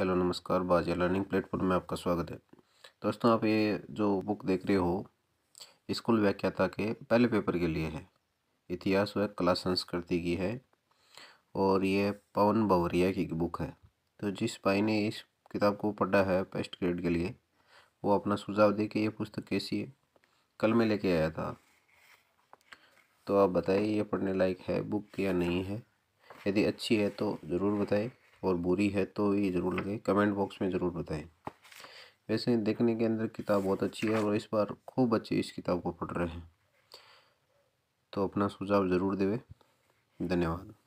hello नमस्कार बाजिया learning platform में आपका स्वागत है दोस्तों आप ये जो बुक देख रहे हो स्कूल व्याख्याता के पहले पेपर के लिए है इतिहास व कला संस्कृति की है और ये पवन बवरिया की बुक है तो जिस भाई ने इस किताब को पढ़ा है फर्स्ट ग्रेड के लिए वो अपना सुझाव दे के ये पुस्तक कैसी है कल मैं लेके आया था तो आप बताइए ये पढ़ने लायक है बुक या नहीं है यदि अच्छी है तो ज़रूर बताएं और बुरी है तो ये ज़रूर लगे कमेंट बॉक्स में ज़रूर बताएं वैसे देखने के अंदर किताब बहुत अच्छी है और इस बार खूब बच्चे इस किताब को पढ़ रहे हैं तो अपना सुझाव ज़रूर देवे धन्यवाद